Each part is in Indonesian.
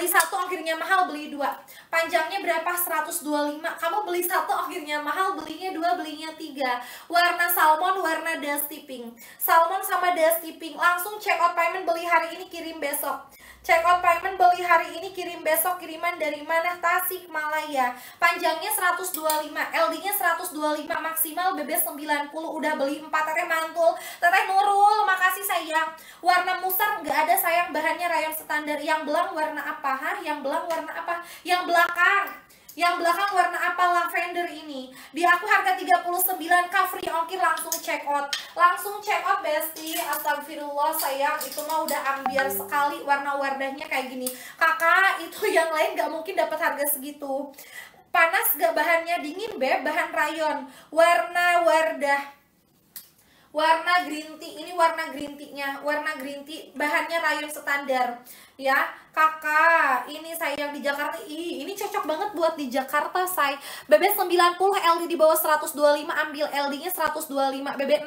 beli satu akhirnya mahal beli dua panjangnya berapa 125 kamu beli satu akhirnya mahal belinya dua belinya tiga warna salmon warna dusty pink salmon sama dusty pink langsung check out payment beli hari ini kirim besok check out payment beli hari ini kirim besok kiriman dari mana Tasik Malaya panjangnya 125 LD nya 125 maksimal BB 90 udah beli 4 teteh mantul teteh Nurul makasih sayang warna musar nggak ada sayang bahannya rayon standar yang belang warna apa yang belang warna apa yang belakang yang belakang warna apa lavender ini di aku harga 39 kafri ongkir langsung check out langsung check out bestie astagfirullah sayang itu mah udah ambiar sekali warna-warnanya kayak gini kakak itu yang lain gak mungkin dapat harga segitu panas gak bahannya dingin beb bahan rayon warna wardah warna green tea ini warna green tea-nya warna green tea bahannya rayon standar ya kakak ini saya di Jakarta Ih, ini cocok banget buat di Jakarta say BB 90 LD di bawah 125 ambil LD nya 125 BB 65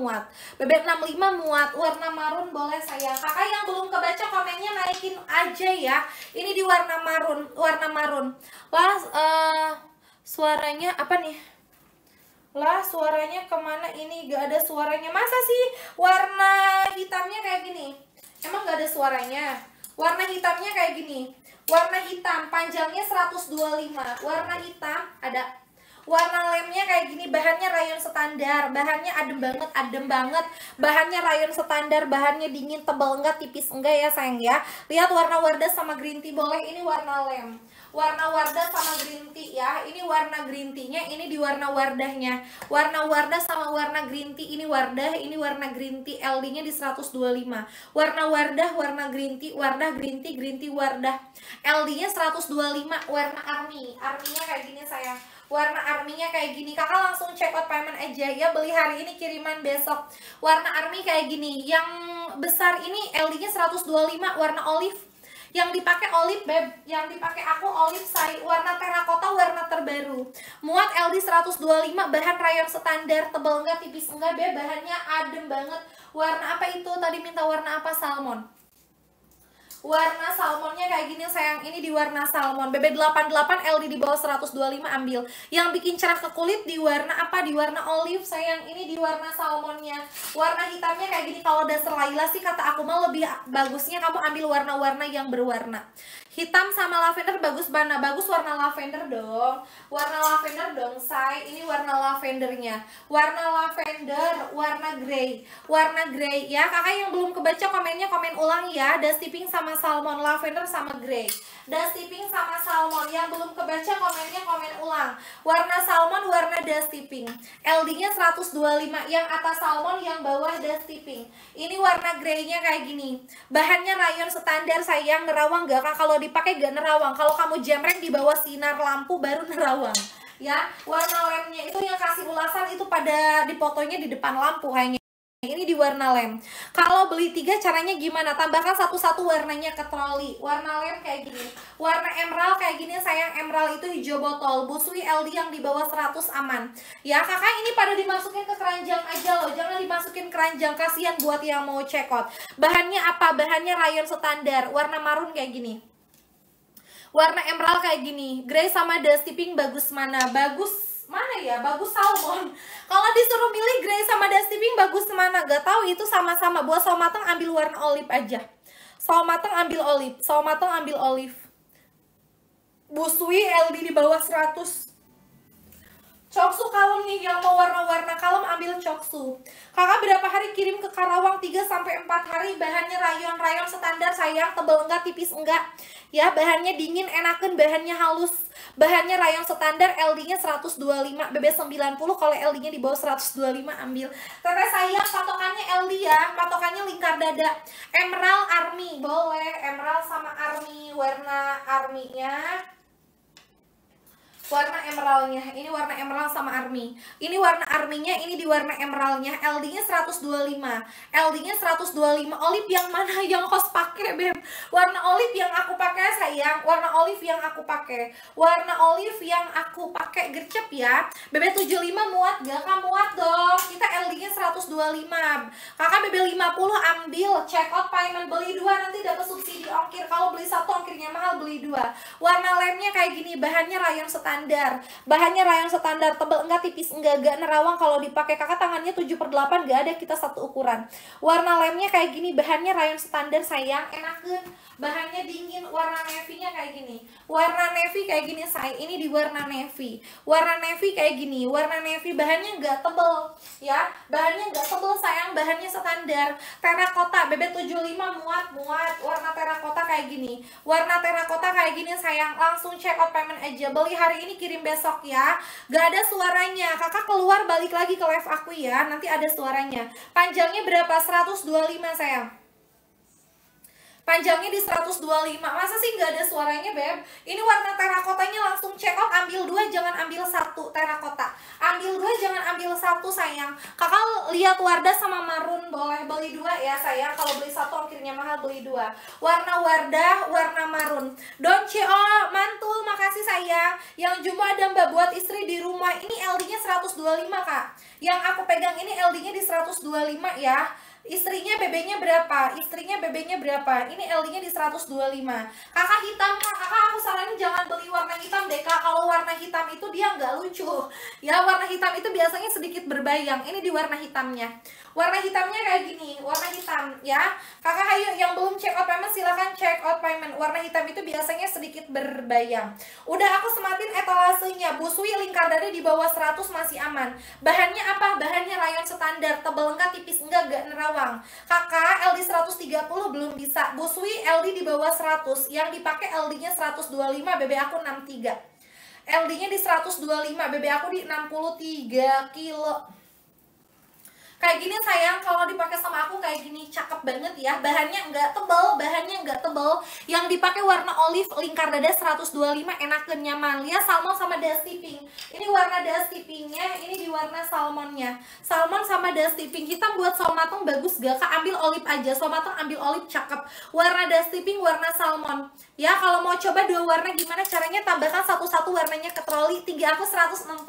muat BB 65 muat warna marun boleh saya kakak yang belum kebaca komennya naikin aja ya ini di warna marun warna marun wah uh, eh, suaranya apa nih lah suaranya kemana ini gak ada suaranya masa sih warna hitamnya kayak gini emang gak ada suaranya warna hitamnya kayak gini warna hitam panjangnya 125 warna hitam ada warna lemnya kayak gini bahannya rayon standar bahannya adem banget adem banget bahannya rayon standar bahannya dingin tebal enggak tipis enggak ya sayang ya lihat warna wardah sama green tea boleh ini warna lem warna wardah sama green tea ya. Ini warna green tea-nya, ini di warna wardahnya. Warna wardah sama warna green tea, ini wardah, ini warna green tea LD-nya di 125. Warna wardah, warna green tea, wardah green tea, green tea wardah. LD-nya 125 warna army. Army-nya kayak gini saya warna army nya kayak gini kakak langsung check out payment aja ya beli hari ini kiriman besok warna army kayak gini yang besar ini LD nya 125 warna olive yang dipakai olive beb yang dipakai aku olive sai warna terakota warna terbaru muat LD 125 bahan rayon standar tebal enggak tipis enggak beb bahannya adem banget warna apa itu tadi minta warna apa salmon warna salmonnya kayak gini sayang ini di warna salmon BB88 LD di bawah 125 ambil yang bikin cerah ke kulit di warna apa di warna olive sayang ini di warna salmonnya warna hitamnya kayak gini kalau dasar Laila sih kata aku mah lebih bagusnya kamu ambil warna-warna yang berwarna Hitam sama lavender bagus mana? Bagus warna lavender dong. Warna lavender dong, say. Ini warna lavendernya. Warna lavender, warna grey. Warna grey ya. Kakak yang belum kebaca komennya komen ulang ya. Dusty pink sama salmon, lavender sama grey. Dusty pink sama salmon. Yang belum kebaca komennya komen ulang. Warna salmon, warna dusty pink. LD-nya 125. Yang atas salmon, yang bawah dusty pink. Ini warna greynya kayak gini. Bahannya rayon standar sayang. Nerawang gak kak kalau kalau dipakai gak nerawang kalau kamu jemreng di bawah sinar lampu baru nerawang ya warna lemnya itu yang kasih ulasan itu pada dipotonya di depan lampu hanya ini di warna lem kalau beli tiga caranya gimana tambahkan satu-satu warnanya ke troli warna lem kayak gini warna emerald kayak gini sayang emerald itu hijau botol busui LD yang di bawah 100 aman ya kakak ini pada dimasukin ke keranjang aja loh jangan dimasukin keranjang kasihan buat yang mau check out bahannya apa bahannya rayon standar warna marun kayak gini warna emerald kayak gini grey sama dusty pink bagus mana bagus mana ya bagus salmon kalau disuruh pilih grey sama dusty pink bagus mana gak tahu itu sama-sama buat sawo matang ambil warna olive aja sawo matang ambil olive sawo matang ambil olive busui LD di bawah 100 Coksu kalem nih yang mau warna-warna kalem ambil coksu. Kakak berapa hari kirim ke Karawang 3 sampai 4 hari bahannya rayon-rayon standar sayang tebel enggak tipis enggak. Ya bahannya dingin enakan bahannya halus. Bahannya rayon standar LD-nya 125 BB 90 kalau LD-nya di bawah 125 ambil. Teteh sayang patokannya LD ya, patokannya lingkar dada. Emerald Army boleh, emerald sama army warna army-nya warna emeraldnya ini warna emerald sama army ini warna arminya ini di warna emeraldnya LD nya 125 LD nya 125 olive yang mana yang kos pakai beb warna olive yang aku pakai sayang warna olive yang aku pakai warna olive yang aku pakai gercep ya BB 75 muat gak kamu muat dong kita LD nya 125 kakak BB 50 ambil check out payment beli dua nanti dapat subsidi ongkir kalau beli satu ongkirnya mahal beli dua warna lemnya kayak gini bahannya rayon setan standar bahannya rayon standar tebal enggak tipis enggak enggak nerawang kalau dipakai kakak tangannya 7 per 8 enggak ada kita satu ukuran warna lemnya kayak gini bahannya rayon standar sayang enak kan bahannya dingin warna navy nya kayak gini warna navy kayak gini say ini di warna navy warna navy kayak gini warna navy bahannya enggak tebel ya bahannya enggak tebel sayang bahannya standar terakota BB75 muat muat warna terakota kayak gini warna terakota kayak gini sayang langsung check out payment aja beli hari ini ini kirim besok ya. Gak ada suaranya. Kakak keluar balik lagi ke live aku ya. Nanti ada suaranya. Panjangnya berapa? 125 sayang panjangnya di 125 masa sih nggak ada suaranya beb ini warna terakotanya langsung check out ambil dua jangan ambil satu terakota ambil dua jangan ambil satu sayang kakak lihat wardah sama marun boleh beli dua ya sayang kalau beli satu akhirnya mahal beli dua warna wardah warna marun don Oh mantul makasih sayang yang jumbo ada mbak buat istri di rumah ini LD nya 125 kak yang aku pegang ini LD nya di 125 ya Istrinya bebeknya berapa? Istrinya bebeknya berapa? Ini LD-nya di 125. Kakak hitam, kak, kakak aku saranin jangan beli warna hitam deh kak. Kalau warna hitam itu dia nggak lucu. Ya warna hitam itu biasanya sedikit berbayang. Ini di warna hitamnya warna hitamnya kayak gini warna hitam ya kakak Hayu yang belum check out payment silahkan check out payment warna hitam itu biasanya sedikit berbayang udah aku sematin etalasenya busui lingkar dada di bawah 100 masih aman bahannya apa? bahannya rayon standar tebel enggak tipis enggak gak nerawang kakak LD 130 belum bisa busui LD di bawah 100 yang dipakai LD nya 125 BB aku 63 LD-nya di 125, BB aku di 63 kilo kayak gini sayang kalau dipakai sama aku kayak gini cakep banget ya bahannya enggak tebal bahannya enggak tebal yang dipakai warna olive lingkar dada 125 enak dan nyaman ya salmon sama dusty pink ini warna dusty pinknya ini di warna salmonnya salmon sama dusty pink hitam buat somatong bagus gak kak ambil olive aja somatong ambil olive cakep warna dusty pink warna salmon ya kalau mau coba dua warna gimana caranya tambahkan satu-satu warnanya ke troli tiga aku 160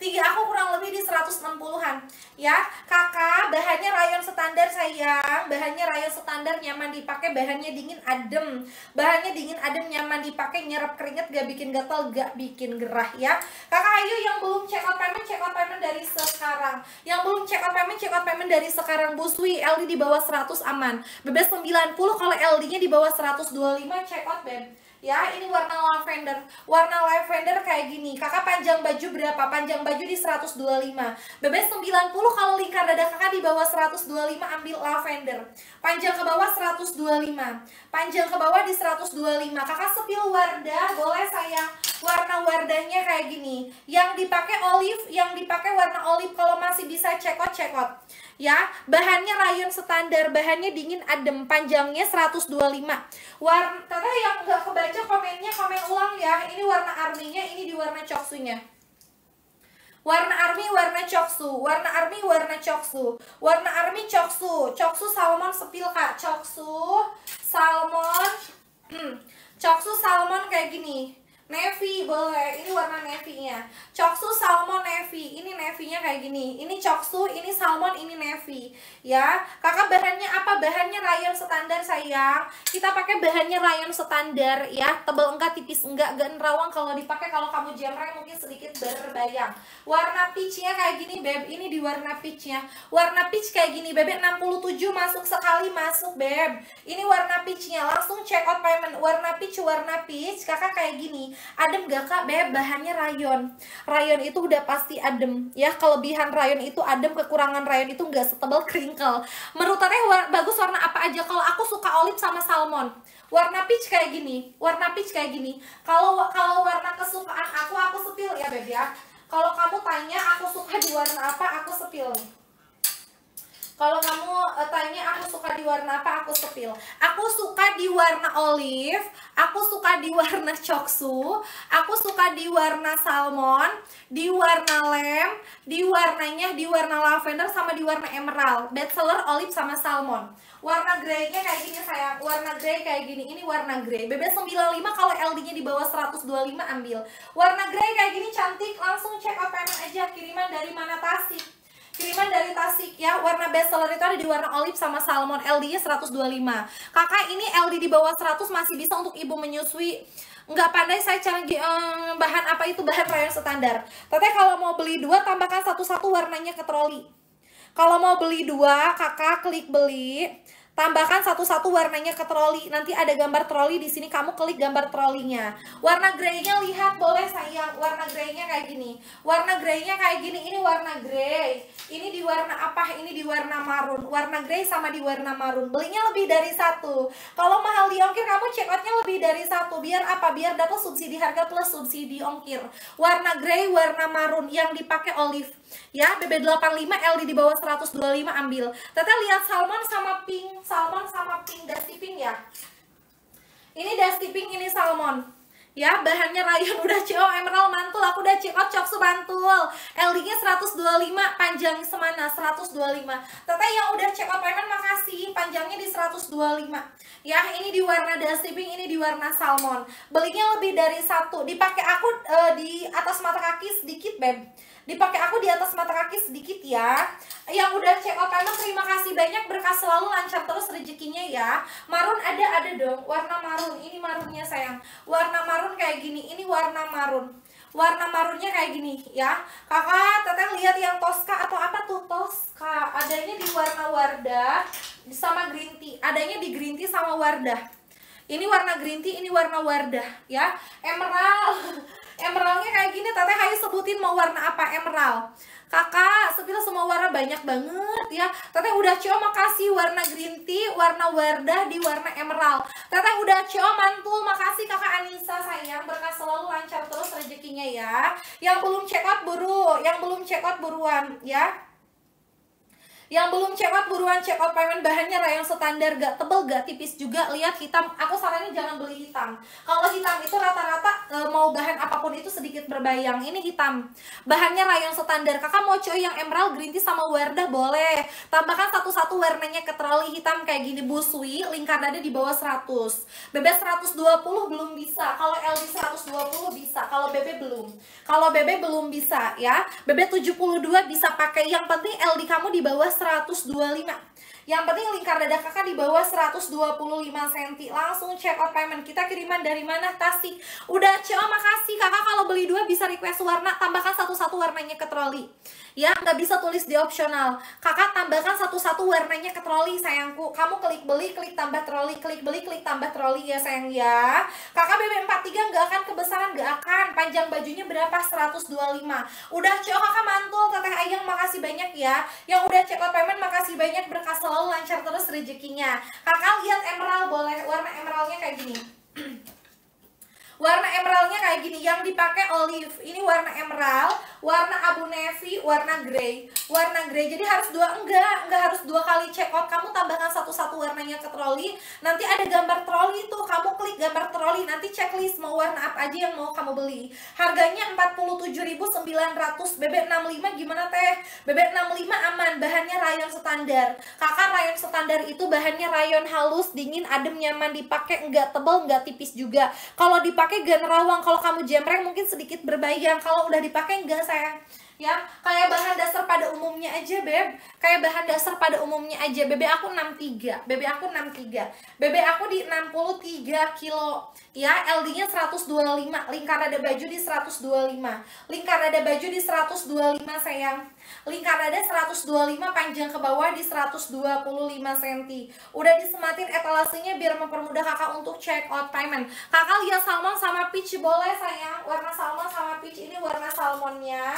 tiga aku kurang lebih di 160-an ya Kakak, bahannya rayon standar sayang. Bahannya rayon standar nyaman dipakai, bahannya dingin adem. Bahannya dingin adem nyaman dipakai, nyerap keringat gak bikin gatal, gak bikin gerah ya. Kakak Ayu yang belum check out payment, check out payment dari sekarang. Yang belum check out payment, check out payment dari sekarang. buswi LD di bawah 100 aman. Bebas 90 kalau LD-nya di bawah 125 check out, bem ya ini warna lavender warna lavender kayak gini kakak panjang baju berapa panjang baju di 125 bebas 90 kalau lingkar dada kakak di bawah 125 ambil lavender panjang ke bawah 125 panjang ke bawah di 125 kakak sepil wardah boleh saya warna wardahnya kayak gini. Yang dipakai olive, yang dipakai warna olive kalau masih bisa cekot-cekot. Ya, bahannya rayon standar, bahannya dingin adem, panjangnya 125. Warna Tata yang nggak kebaca komennya, komen ulang ya. Ini warna arminya, ini di warna coksunya. Warna army warna coksu, warna army warna coksu, warna army coksu, coksu salmon sepil kak, coksu salmon, coksu salmon kayak gini, Navy boleh, ini warna navy-nya. Choksu salmon navy. Ini navy-nya kayak gini. Ini choksu, ini salmon, ini navy. Ya. Kakak bahannya apa? Bahannya rayon standar sayang. Kita pakai bahannya rayon standar ya. Tebal enggak, tipis enggak, enggak nerawang kalau dipakai kalau kamu jamre mungkin sedikit berbayang. Warna peach-nya kayak gini, Beb. Ini di warna peach-nya. Warna peach kayak gini, Beb. 67 masuk sekali masuk, Beb. Ini warna peach-nya. Langsung check out payment. Warna peach, warna peach. Kakak kayak gini adem gak kak beb bahannya rayon rayon itu udah pasti adem ya kelebihan rayon itu adem kekurangan rayon itu gak setebal kringkel menurut war bagus warna apa aja kalau aku suka olive sama salmon warna peach kayak gini warna peach kayak gini kalau kalau warna kesukaan aku aku sepil ya beb ya kalau kamu tanya aku suka di warna apa aku sepil nih kalau kamu eh, tanya aku suka di warna apa, aku sepil. Aku suka di warna olive, aku suka di warna choksu, aku suka di warna salmon, di warna lem, di warnanya di warna lavender sama di warna emerald. Bestseller olive sama salmon. Warna grey-nya kayak gini sayang, warna grey kayak gini. Ini warna grey. BB95 kalau LD-nya di bawah 125 ambil. Warna grey kayak gini cantik, langsung check out aja kiriman dari Mana Tasik. Kiriman dari Tasik ya, warna best seller itu ada di warna olive sama salmon, LD-nya 125. Kakak ini LD di bawah 100 masih bisa untuk ibu menyusui. Nggak pandai saya cari um, eh, bahan apa itu bahan rayon standar. Teteh kalau mau beli dua tambahkan satu-satu warnanya ke troli. Kalau mau beli dua, kakak klik beli Tambahkan satu-satu warnanya ke troli. Nanti ada gambar troli di sini. Kamu klik gambar trolinya. Warna grey-nya lihat boleh sayang. Warna grey-nya kayak gini. Warna grey-nya kayak gini. Ini warna grey. Ini di warna apa? Ini di warna marun. Warna grey sama di warna marun. Belinya lebih dari satu. Kalau mahal di ongkir kamu check outnya lebih dari satu. Biar apa? Biar dapat subsidi harga plus subsidi ongkir. Warna grey, warna marun yang dipakai olive ya BB85 LD di bawah 125 ambil teteh lihat salmon sama pink salmon sama pink dusty pink ya ini dusty pink ini salmon ya bahannya rayon udah CO Emerald mantul aku udah CO Coksu mantul LD nya 125 panjang semana 125 teteh yang udah CO payment makasih panjangnya di 125 ya ini di warna dusty pink ini di warna salmon belinya lebih dari satu dipakai aku uh, di atas mata kaki sedikit beb Dipakai aku di atas mata kaki sedikit ya. Yang udah cek out emang terima kasih banyak. Berkah selalu lancar terus rezekinya ya. Marun ada ada dong. Warna marun. Ini marunnya sayang. Warna marun kayak gini. Ini warna marun warna marunnya kayak gini ya kakak teteh lihat yang Tosca atau apa tuh Tosca adanya di warna Wardah sama green tea adanya di green tea sama Wardah ini warna green tea ini warna Wardah ya emerald emeraldnya kayak gini teteh ayo sebutin mau warna apa emerald kakak sebila semua warna banyak banget ya teteh udah cio makasih warna green tea warna wardah di warna emerald teteh udah cio mantul makasih kakak Anissa sayang berkah selalu lancar terus rezekinya ya yang belum check out buru yang belum check out buruan ya yang belum check out buruan check out payment bahannya rayon standar gak tebel gak tipis juga lihat hitam. Aku sarannya jangan beli hitam. Kalau hitam itu rata-rata e, mau bahan apapun itu sedikit berbayang. Ini hitam. Bahannya rayon standar. Kakak mau cuy yang emerald green tea sama wardah boleh. Tambahkan satu-satu warnanya ke troli hitam kayak gini busui, lingkar dada di bawah 100. BB 120 belum bisa. Kalau LD 120 bisa, kalau BB belum. Kalau BB belum bisa ya. BB 72 bisa pakai yang penting LD kamu di bawah 125. Yang penting lingkar dada kakak di bawah 125 cm. Langsung check out payment. Kita kiriman dari mana? Tasik. Udah cewa makasih kakak kalau beli dua bisa request warna. Tambahkan satu-satu warnanya ke troli ya nggak bisa tulis di opsional kakak tambahkan satu-satu warnanya ke troli sayangku kamu klik beli klik tambah troli klik beli klik tambah troli ya sayang ya kakak BB43 nggak akan kebesaran nggak akan panjang bajunya berapa 125 udah cok kakak mantul teteh ayang makasih banyak ya yang udah check out payment makasih banyak berkas selalu lancar terus rezekinya kakak lihat emerald boleh warna emeraldnya kayak gini Warna emeraldnya kayak gini, yang dipakai olive. Ini warna emerald, warna abu navy, warna grey, warna grey. Jadi harus dua enggak, enggak harus dua kali check out. Kamu tambahkan satu-satu warnanya ke troli. Nanti ada gambar troli itu, kamu klik gambar troli. Nanti checklist mau warna apa aja yang mau kamu beli. Harganya 47.900 BB65 gimana teh? BB65 aman, bahannya rayon standar. Kakak rayon standar itu bahannya rayon halus, dingin, adem, nyaman dipakai, enggak tebal, enggak tipis juga. Kalau dipakai dipakai gak nerawang kalau kamu jemreng mungkin sedikit berbayang kalau udah dipakai enggak saya ya kayak bahan dasar pada umumnya aja beb kayak bahan dasar pada umumnya aja BB aku 63 BB aku 63 BB aku di 63 kilo ya LD nya 125 lingkar ada baju di 125 lingkar ada baju di 125 sayang lingkar dada 125 panjang ke bawah di 125 cm. Udah disematin etalasenya biar mempermudah kakak untuk check out payment. Kakak lihat salmon sama peach boleh sayang. Warna salmon sama peach ini warna salmonnya.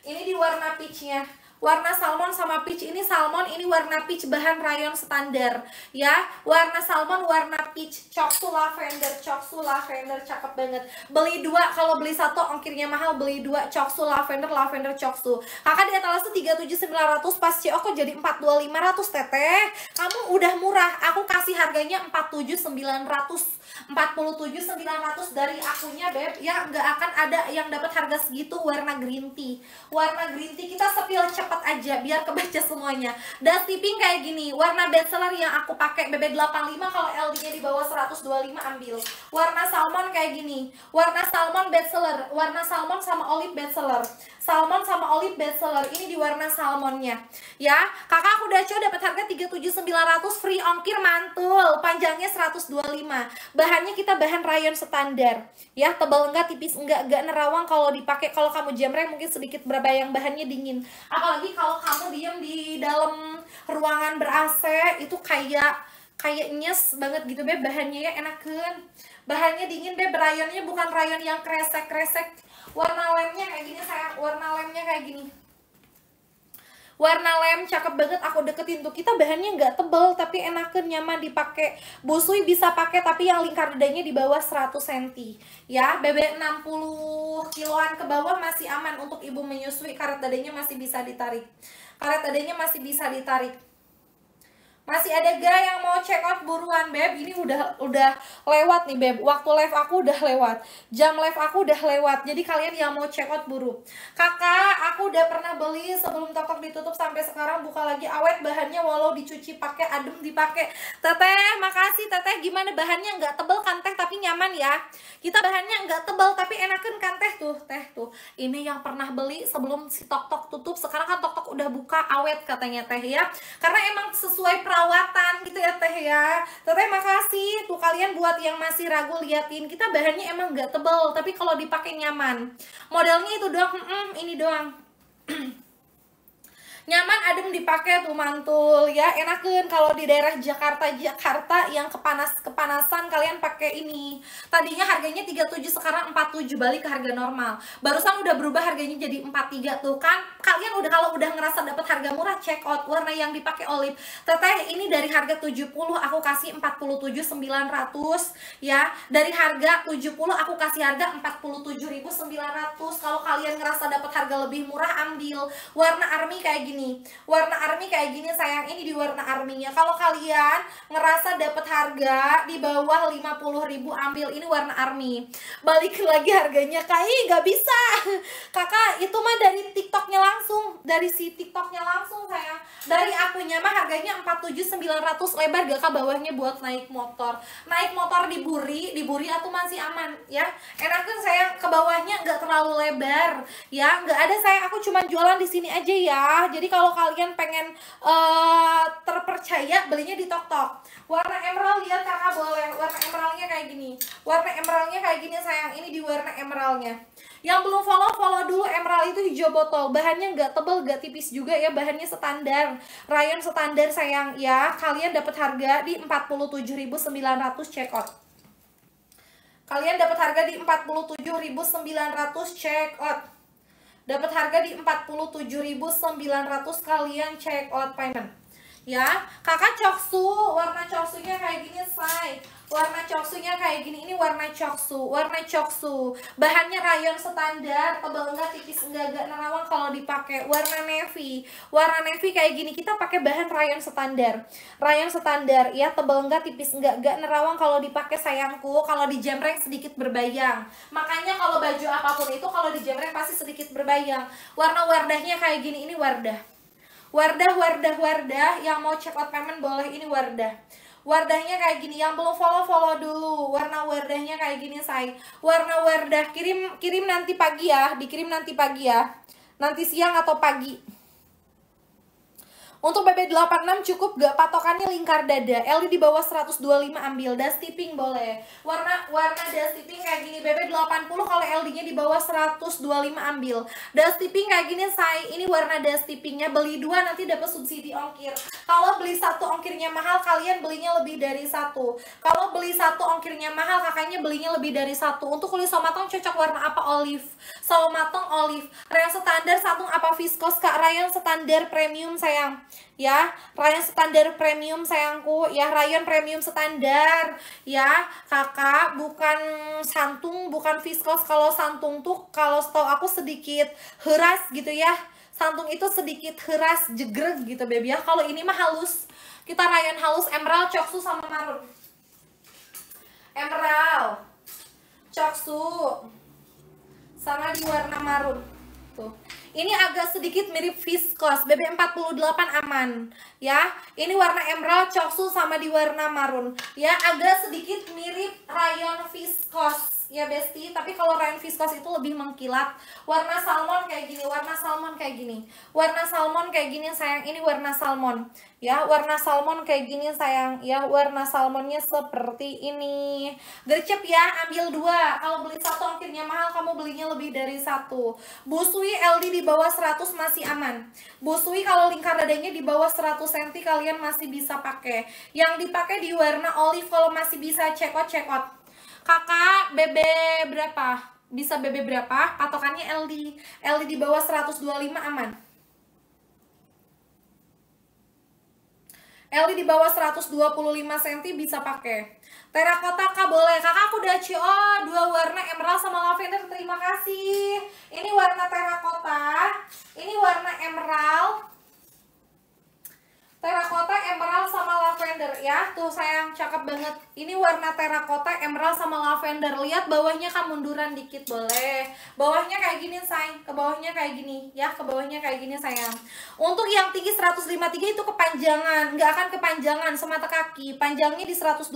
Ini di warna peachnya warna salmon sama peach ini salmon ini warna peach bahan rayon standar ya warna salmon warna peach coksu lavender coksu lavender cakep banget beli dua kalau beli satu ongkirnya mahal beli dua coksu lavender lavender coksu kakak di atas tiga tujuh sembilan ratus pas CO kok jadi empat dua lima ratus teteh kamu udah murah aku kasih harganya empat tujuh sembilan 47900 47900 dari akunya beb ya nggak akan ada yang dapat harga segitu warna green tea warna green tea kita sepil cek cepat aja biar kebaca semuanya dan tipping kayak gini warna bestseller yang aku pakai BB85 kalau LD nya di bawah 125 ambil warna salmon kayak gini warna salmon bestseller warna salmon sama olive bestseller salmon sama olive bestseller ini di warna salmonnya ya kakak aku udah coba dapat harga 37900 free ongkir mantul panjangnya 125 bahannya kita bahan rayon standar ya tebal enggak tipis enggak enggak nerawang kalau dipakai kalau kamu jemreng mungkin sedikit berbayang bahannya dingin apalagi apalagi kalau kamu diem di dalam ruangan ber AC itu kayak kayak nyes banget gitu be bahannya ya enakan bahannya dingin be rayonnya bukan rayon yang kresek kresek warna lemnya kayak gini saya warna lemnya kayak gini warna lem cakep banget aku deketin tuh kita bahannya nggak tebel tapi enakan nyaman dipakai busui bisa pakai tapi yang lingkar dadanya di bawah 100 cm ya bebek 60 kiloan ke bawah masih aman untuk ibu menyusui karet dadanya masih bisa ditarik karet dadanya masih bisa ditarik masih ada ga yang mau check out buruan beb. Ini udah udah lewat nih beb. Waktu live aku udah lewat. Jam live aku udah lewat. Jadi kalian yang mau check out buru. Kakak, aku udah pernah beli sebelum tokok ditutup sampai sekarang buka lagi awet bahannya walau dicuci pakai adem dipakai. Teteh, makasih Teteh. Gimana bahannya nggak tebel kan teh tapi nyaman ya kita bahannya nggak tebal tapi enakan kan teh tuh teh tuh ini yang pernah beli sebelum si tok tok tutup sekarang kan tok tok udah buka awet katanya teh ya karena emang sesuai perawatan gitu ya teh ya teteh makasih tuh kalian buat yang masih ragu liatin kita bahannya emang nggak tebal tapi kalau dipakai nyaman modelnya itu doang -mm, ini doang nyaman adem dipakai tuh mantul ya enakan kalau di daerah Jakarta Jakarta yang kepanas kepanasan kalian pakai ini tadinya harganya 37 sekarang 47 balik ke harga normal barusan udah berubah harganya jadi 43 tuh kan kalian udah kalau udah ngerasa dapat harga murah check out warna yang dipakai olive teteh ini dari harga 70 aku kasih 47.900 ya dari harga 70 aku kasih harga 47.900 kalau kalian ngerasa dapat harga lebih murah ambil warna army kayak gini gini warna army kayak gini sayang ini di warna arminya kalau kalian ngerasa dapat harga di bawah 50 ribu ambil ini warna army balik lagi harganya kaya nggak bisa kakak itu mah dari tiktoknya langsung dari si tiktoknya langsung sayang dari akunya mah harganya 47900 lebar gak kak bawahnya buat naik motor naik motor di buri di buri aku masih aman ya enaknya kan, saya ke bawahnya nggak terlalu lebar ya nggak ada saya aku cuma jualan di sini aja ya jadi jadi kalau kalian pengen uh, terpercaya belinya di Tok Tok. Warna emerald ya, Kakak boleh. Warna emeraldnya kayak gini. Warna emeraldnya kayak gini sayang. Ini di warna emeraldnya. Yang belum follow, follow dulu emerald itu hijau botol. Bahannya nggak tebel nggak tipis juga ya. Bahannya standar. Ryan standar sayang ya. Kalian dapat harga di 47.900 check out. Kalian dapat harga di 47.900 check out. Dapat harga di 47.900 kalian check out payment. Ya, kakak coksu, warna coksunya kayak gini, say warna coksunya kayak gini ini warna coksu warna coksu bahannya rayon standar tebal enggak tipis enggak enggak nerawang kalau dipakai warna navy warna navy kayak gini kita pakai bahan rayon standar rayon standar ya tebal enggak tipis enggak enggak nerawang kalau dipakai sayangku kalau di jamreng sedikit berbayang makanya kalau baju apapun itu kalau di jamreng pasti sedikit berbayang warna wardahnya kayak gini ini wardah wardah wardah wardah yang mau check out payment boleh ini wardah Wardahnya kayak gini, yang belum follow-follow dulu. Warna wardahnya kayak gini, say. Warna wardah kirim kirim nanti pagi ya, dikirim nanti pagi ya. Nanti siang atau pagi. Untuk BB86 cukup gak patokannya lingkar dada. LD di bawah 125 ambil dust tipping boleh. Warna warna dust tipping kayak gini BB80 kalau LD-nya di bawah 125 ambil. Dust tipping kayak gini saya ini warna dust tippingnya beli dua nanti dapat subsidi ongkir. Kalau beli satu ongkirnya mahal kalian belinya lebih dari satu. Kalau beli satu ongkirnya mahal kakaknya belinya lebih dari satu. Untuk kulit somatong cocok warna apa olive? Somatong olive. Rayon standar satu apa viskos kak? Rayon standar premium sayang ya rayon standar premium sayangku ya rayon premium standar ya kakak bukan santung bukan viskos kalau santung tuh kalau setau aku sedikit heras gitu ya santung itu sedikit heras jegreg gitu baby ya kalau ini mah halus kita rayon halus emerald coksu sama marun emerald coksu sama di warna marun tuh ini agak sedikit mirip viscose, BB48 aman ya. Ini warna emerald, coksu sama di warna marun ya, agak sedikit mirip rayon viscose ya Besti. Tapi kalau rain viscose itu lebih mengkilat Warna salmon kayak gini, warna salmon kayak gini. Warna salmon kayak gini sayang, ini warna salmon. Ya, warna salmon kayak gini sayang. Ya, warna salmonnya seperti ini. Gercep ya, ambil dua. Kalau beli satu akhirnya mahal, kamu belinya lebih dari satu. Busui LD di bawah 100 masih aman. Busui kalau lingkar dadanya di bawah 100 cm kalian masih bisa pakai. Yang dipakai di warna olive kalau masih bisa cekot cekot kakak BB berapa? Bisa BB berapa? Patokannya LD. LD di bawah 125 aman. LD di bawah 125 cm bisa pakai. Terakota kak boleh. Kakak aku udah CO dua warna emerald sama lavender. Terima kasih. Ini warna terakota, ini warna emerald, terakota, emerald sama lavender ya. Tuh sayang cakep banget. Ini warna terakota, emerald sama lavender. Lihat bawahnya kan munduran dikit boleh. Bawahnya kayak gini sayang, ke bawahnya kayak gini ya, ke bawahnya kayak gini sayang. Untuk yang tinggi 153 itu kepanjangan, nggak akan kepanjangan semata kaki. Panjangnya di 125.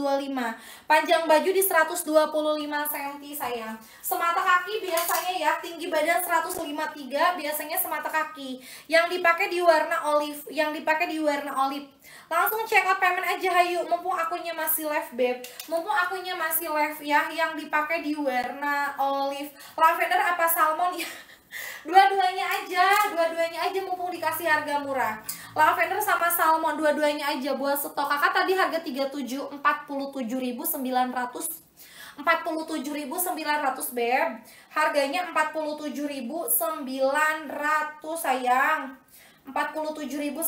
Panjang baju di 125 cm sayang. Semata kaki biasanya ya tinggi badan 153 biasanya semata kaki. Yang dipakai di warna olive, yang dipakai di warna Olive langsung check out payment aja hayu mumpung akunya masih live babe mumpung akunya masih live ya yang dipakai di warna olive lavender apa salmon ya dua-duanya aja dua-duanya aja mumpung dikasih harga murah lavender sama salmon dua-duanya aja buat stok kakak tadi harga 37 47.900 47.900 beb harganya 47.900 sayang 47.900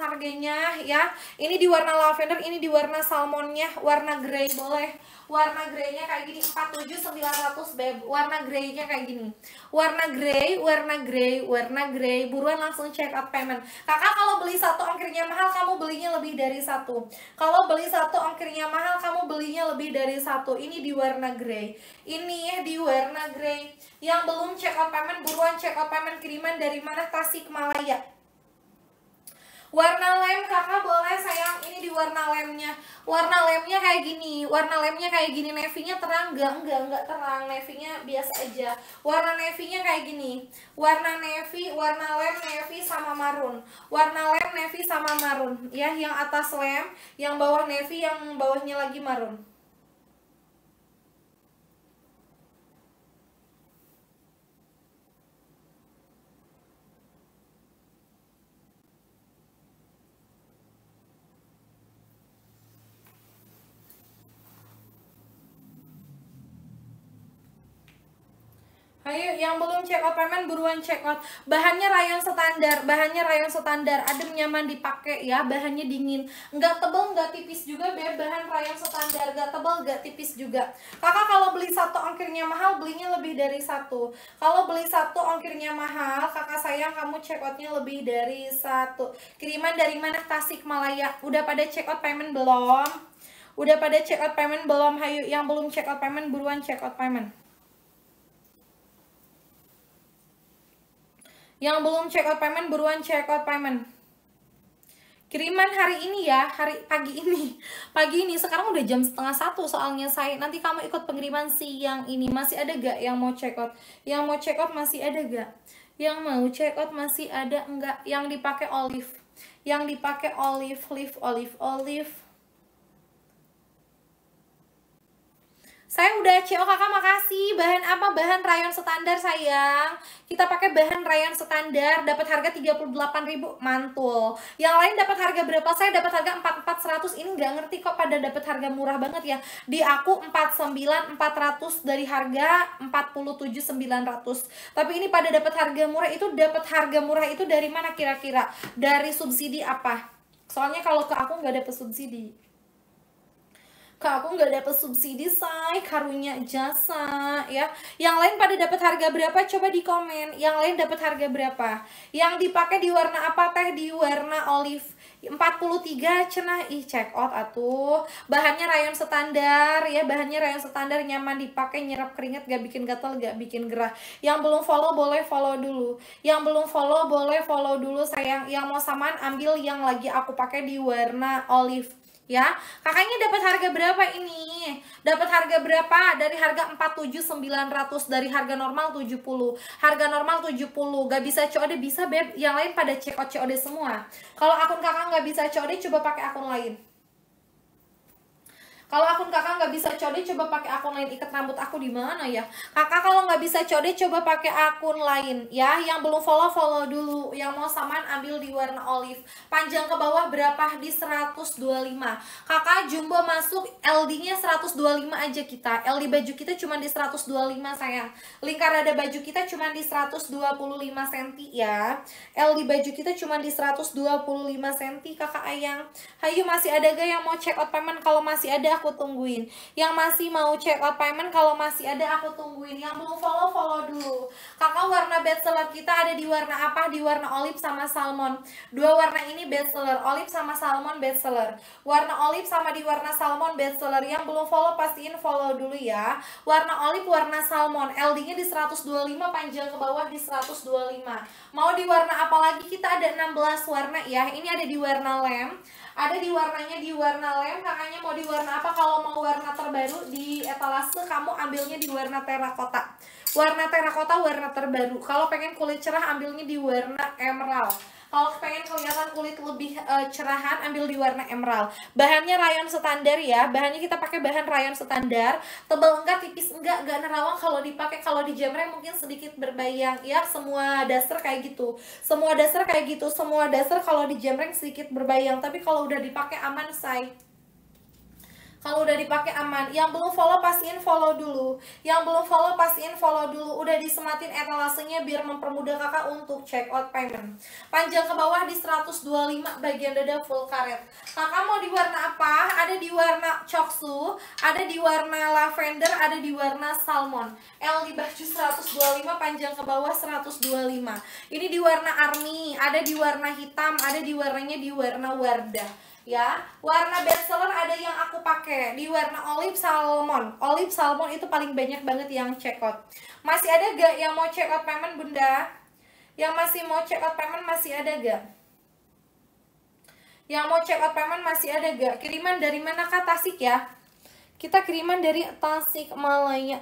harganya ya. Ini di warna lavender, ini di warna salmonnya, warna grey boleh. Warna greynya kayak gini 47.900 beb. Warna greynya kayak gini. Warna grey, warna grey, warna grey. Buruan langsung check out payment. Kakak kalau beli satu ongkirnya mahal, kamu belinya lebih dari satu. Kalau beli satu ongkirnya mahal, kamu belinya lebih dari satu. Ini di warna grey. Ini ya di warna grey. Yang belum check out payment buruan check out payment kiriman dari mana Tasik Malaya warna lem kakak boleh sayang ini di warna lemnya warna lemnya kayak gini warna lemnya kayak gini nevinya terang enggak enggak enggak terang nevinya biasa aja warna nevinya kayak gini warna navy warna lem navy sama marun warna lem navy sama marun ya yang atas lem yang bawah navy yang bawahnya lagi marun ayo yang belum check out payment buruan check out bahannya rayon standar bahannya rayon standar adem nyaman dipakai ya bahannya dingin nggak tebel nggak tipis juga beb bahan rayon standar nggak tebel nggak tipis juga kakak kalau beli satu ongkirnya mahal belinya lebih dari satu kalau beli satu ongkirnya mahal kakak sayang kamu check outnya lebih dari satu kiriman dari mana Tasik Malaya udah pada check out payment belum Udah pada check out payment belum? Hayu yang belum check out payment buruan check out payment. Yang belum check out payment buruan check out payment. Kiriman hari ini ya, hari pagi ini. Pagi ini sekarang udah jam setengah satu soalnya saya. Nanti kamu ikut pengiriman siang ini. Masih ada gak yang mau check out? Yang mau check out masih ada gak? Yang mau check out masih ada enggak? Yang dipakai olive. Yang dipakai olive, leaf, olive, olive. Saya udah CO kakak makasih. Bahan apa? Bahan rayon standar sayang. Kita pakai bahan rayon standar dapat harga 38.000 mantul. Yang lain dapat harga berapa? Saya dapat harga 44.100. Ini gak ngerti kok pada dapat harga murah banget ya. Di aku 49.400 dari harga 47.900. Tapi ini pada dapat harga murah itu dapat harga murah itu dari mana kira-kira? Dari subsidi apa? Soalnya kalau ke aku nggak dapat subsidi kak aku nggak dapat subsidi say karunya jasa ya yang lain pada dapat harga berapa coba di komen yang lain dapat harga berapa yang dipakai di warna apa teh di warna olive 43 cenah ih check out atuh bahannya rayon standar ya bahannya rayon standar nyaman dipakai nyerap keringat gak bikin gatal gak bikin gerah yang belum follow boleh follow dulu yang belum follow boleh follow dulu sayang yang mau samaan ambil yang lagi aku pakai di warna olive ya. Kakaknya dapat harga berapa ini? Dapat harga berapa? Dari harga 47900 dari harga normal 70. Harga normal 70. Gak bisa COD bisa beb, yang lain pada cek COD semua. Kalau akun kakak nggak bisa COD coba pakai akun lain. Kalau akun kakak nggak bisa code, coba pakai akun lain ikat rambut aku di mana ya? Kakak kalau nggak bisa code, coba pakai akun lain ya. Yang belum follow follow dulu. Yang mau samaan ambil di warna olive. Panjang ke bawah berapa di 125. Kakak jumbo masuk LD-nya 125 aja kita. LD baju kita cuma di 125 sayang. Lingkar dada baju kita cuma di 125 cm ya. LD baju kita cuma di 125 cm kakak ayang. Hayu masih ada gak yang mau check out payment? Kalau masih ada aku tungguin yang masih mau check out payment kalau masih ada aku tungguin yang mau follow follow dulu kakak warna bestseller kita ada di warna apa di warna olive sama salmon dua warna ini bestseller olive sama salmon bestseller warna olive sama di warna salmon bestseller yang belum follow pastiin follow dulu ya warna olive warna salmon LD nya di 125 panjang ke bawah di 125 mau di warna apa lagi kita ada 16 warna ya ini ada di warna lem ada di warnanya di warna lem makanya mau di warna apa kalau mau warna terbaru di etalase kamu ambilnya di warna terakota warna terakota warna terbaru kalau pengen kulit cerah ambilnya di warna emerald kalau pengen kelihatan kulit lebih uh, cerahan, ambil di warna emerald. Bahannya rayon standar ya. Bahannya kita pakai bahan rayon standar. Tebal enggak, tipis enggak, enggak nerawang kalau dipakai. Kalau di jamre mungkin sedikit berbayang ya. Semua dasar kayak gitu. Semua dasar kayak gitu. Semua dasar kalau di jamre sedikit berbayang. Tapi kalau udah dipakai aman, say. Kalau udah dipakai aman. Yang belum follow pastiin follow dulu. Yang belum follow pastiin follow dulu. Udah disematin etalasenya biar mempermudah kakak untuk check out payment. Panjang ke bawah di 125 bagian dada full karet. Kakak mau di warna apa? Ada di warna choksu, ada di warna lavender, ada di warna salmon. L di baju 125 panjang ke bawah 125. Ini di warna army, ada di warna hitam, ada di warnanya di warna wardah ya warna bestseller ada yang aku pakai di warna olive salmon olive salmon itu paling banyak banget yang check out masih ada gak yang mau check out payment bunda yang masih mau check out payment masih ada gak yang mau check out payment masih ada gak kiriman dari mana kak Tasik ya kita kiriman dari Tasik Malaya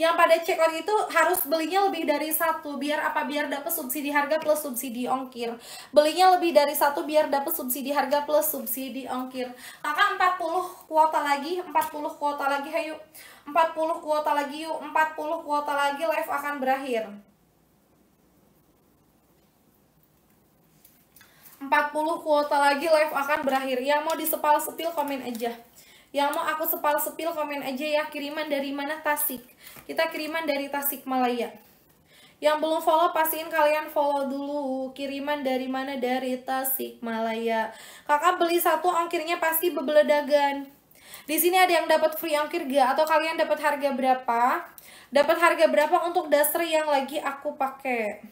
yang pada checkout itu harus belinya lebih dari satu biar apa biar dapat subsidi harga plus subsidi ongkir belinya lebih dari satu biar dapat subsidi harga plus subsidi ongkir maka 40 kuota lagi 40 kuota lagi hayu 40 kuota lagi yuk 40 kuota lagi live akan berakhir 40 kuota lagi live akan berakhir yang mau disepal-sepil komen aja yang mau aku sepal-sepil komen aja ya kiriman dari mana Tasik. Kita kiriman dari Tasik Malaya. Yang belum follow pastiin kalian follow dulu Kiriman dari mana? Dari Tasik Malaya Kakak beli satu ongkirnya pasti bebeledagan di sini ada yang dapat free ongkir gak? Atau kalian dapat harga berapa? Dapat harga berapa untuk daster yang lagi aku pakai?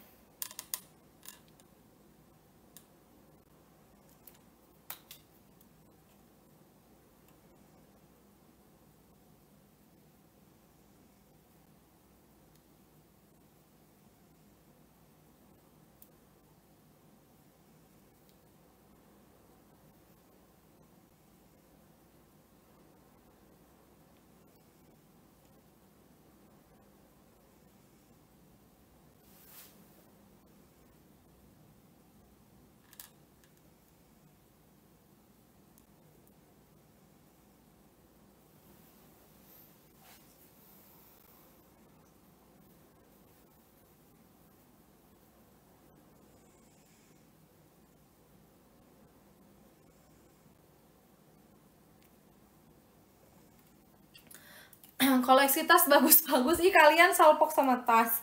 bilang koleksi tas bagus-bagus. Ih kalian salpok sama tas.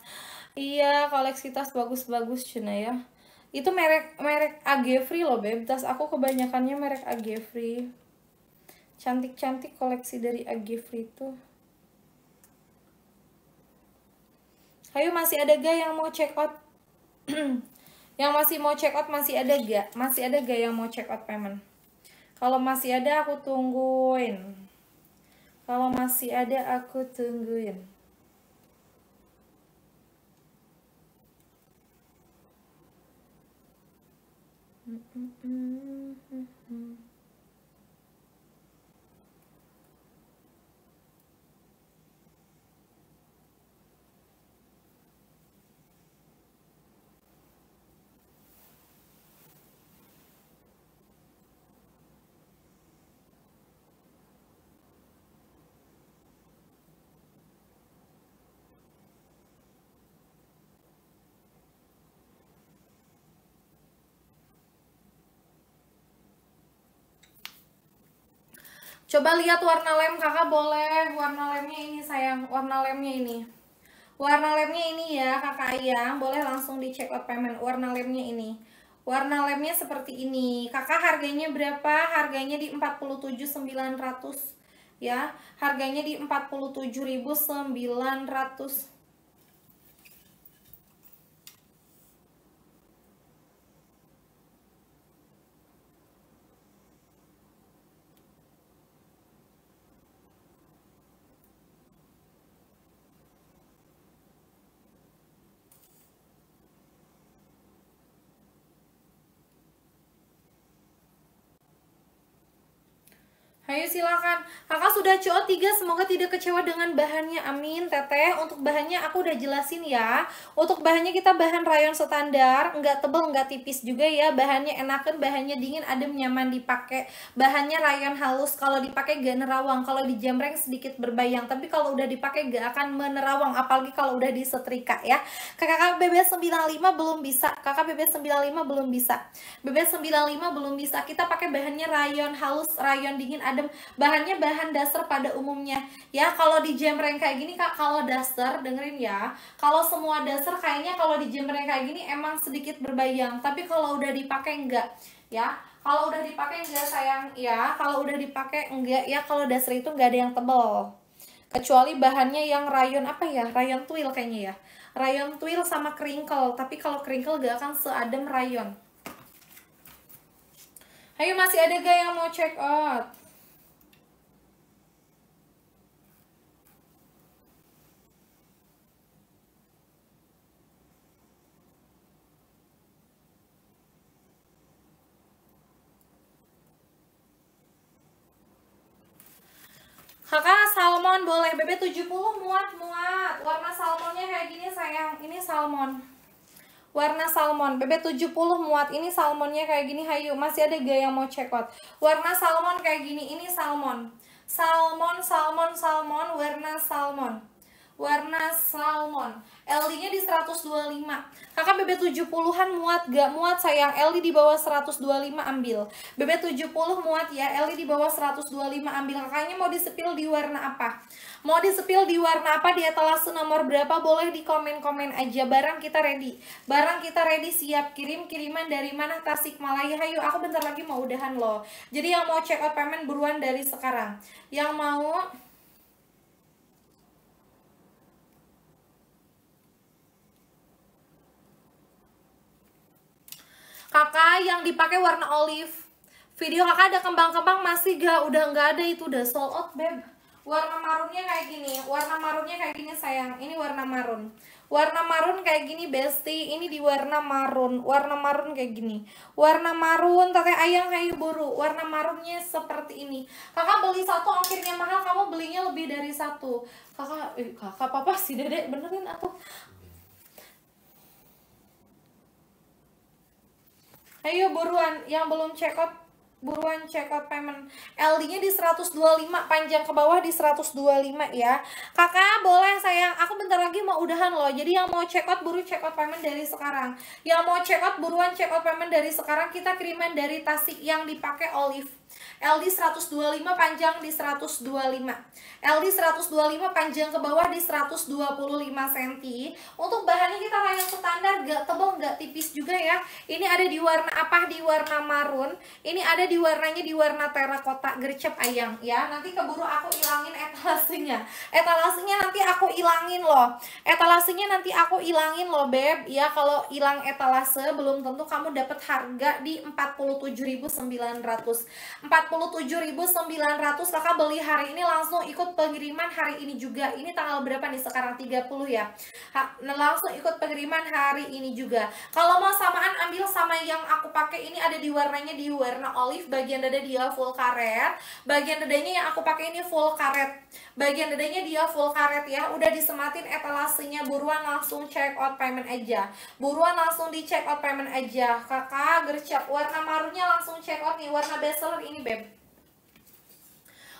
Iya, koleksi tas bagus-bagus Cina ya. Itu merek merek AG Free loh, Beb. Tas aku kebanyakannya merek AG Free. Cantik-cantik koleksi dari AG Free tuh. Ayo masih ada gak yang mau check out? yang masih mau check out masih ada gak? Masih ada gak yang mau check out payment? Kalau masih ada aku tungguin. Kalau masih ada aku tungguin. Mm-mm-mm. Coba lihat warna lem kakak boleh. Warna lemnya ini sayang. Warna lemnya ini. Warna lemnya ini ya kakak ayang. Boleh langsung dicek out payment. Warna lemnya ini. Warna lemnya seperti ini. Kakak harganya berapa? Harganya di 47.900 ya. Harganya di 47.900 Ayo silakan. Kakak sudah CO3, semoga tidak kecewa dengan bahannya. Amin, Teteh. Untuk bahannya aku udah jelasin ya. Untuk bahannya kita bahan rayon standar, enggak tebal, enggak tipis juga ya. Bahannya enakan, bahannya dingin, adem, nyaman dipakai. Bahannya rayon halus, kalau dipakai gak nerawang, kalau dijamreng sedikit berbayang. Tapi kalau udah dipakai gak akan menerawang, apalagi kalau udah disetrika ya. Kakak BB95 belum bisa. Kakak BB95 belum bisa. BB95 belum bisa. Kita pakai bahannya rayon halus, rayon dingin, adem, bahannya bahan dasar pada umumnya ya kalau di jemreng kayak gini kak kalau dasar dengerin ya kalau semua dasar kayaknya kalau di jemreng kayak gini emang sedikit berbayang tapi kalau udah dipakai enggak ya kalau udah dipakai enggak sayang ya kalau udah dipakai enggak ya kalau dasar itu enggak ada yang tebel kecuali bahannya yang rayon apa ya rayon twill kayaknya ya rayon twill sama crinkle tapi kalau crinkle enggak akan seadem rayon Ayo masih ada gak yang mau check out Kakak salmon boleh BB 70 muat muat. Warna salmonnya kayak gini sayang. Ini salmon. Warna salmon BB 70 muat. Ini salmonnya kayak gini hayu. Masih ada gaya yang mau cekot. Warna salmon kayak gini. Ini salmon. Salmon, salmon, salmon, warna salmon warna salmon. LD-nya di 125. Kakak BB 70-an muat gak muat sayang. LD di bawah 125 ambil. BB 70 muat ya. LD di bawah 125 ambil. Kakaknya mau disepil di warna apa? Mau disepil di warna apa di etalase nomor berapa? Boleh di komen-komen aja. Barang kita ready. Barang kita ready siap kirim kiriman dari mana tasik malaya, Hayu, aku bentar lagi mau udahan loh. Jadi yang mau check out payment buruan dari sekarang. Yang mau kakak yang dipakai warna olive video kakak ada kembang-kembang masih gak udah nggak ada itu udah sold out beb warna marunnya kayak gini warna marunnya kayak gini sayang ini warna marun warna marun kayak gini bestie. ini di warna marun warna marun kayak gini warna marun tete ayang kayak buru warna marunnya seperti ini kakak beli satu ongkirnya mahal kamu belinya lebih dari satu kakak eh, kakak papa sih dedek benerin atau Ayo buruan yang belum check out buruan check out payment. LD-nya di 125, panjang ke bawah di 125 ya. Kakak boleh sayang, aku bentar lagi mau udahan loh. Jadi yang mau check out buru check out payment dari sekarang. Yang mau check out buruan check out payment dari sekarang kita kiriman dari Tasik yang dipakai Olive LD 125 panjang di 125 LD 125 panjang ke bawah di 125 cm Untuk bahannya kita rayang standar gak tebal gak tipis juga ya Ini ada di warna apa? Di warna marun Ini ada di warnanya di warna terakota gercep ayam ya Nanti keburu aku ilangin etalasenya Etalasenya nanti aku ilangin loh Etalasenya nanti aku ilangin loh Beb Ya kalau ilang etalase belum tentu kamu dapat harga di 47.900 47.900 kakak beli hari ini langsung ikut pengiriman hari ini juga ini tanggal berapa nih sekarang 30 ya ha, nah, langsung ikut pengiriman hari ini juga kalau mau samaan ambil sama yang aku pakai ini ada di warnanya di warna olive bagian dada dia full karet bagian dadanya yang aku pakai ini full karet bagian dadanya dia full karet ya udah disematin etalasenya buruan langsung check out payment aja buruan langsung di check out payment aja kakak gercep warna marunya langsung check out nih warna bestseller ini nih Beb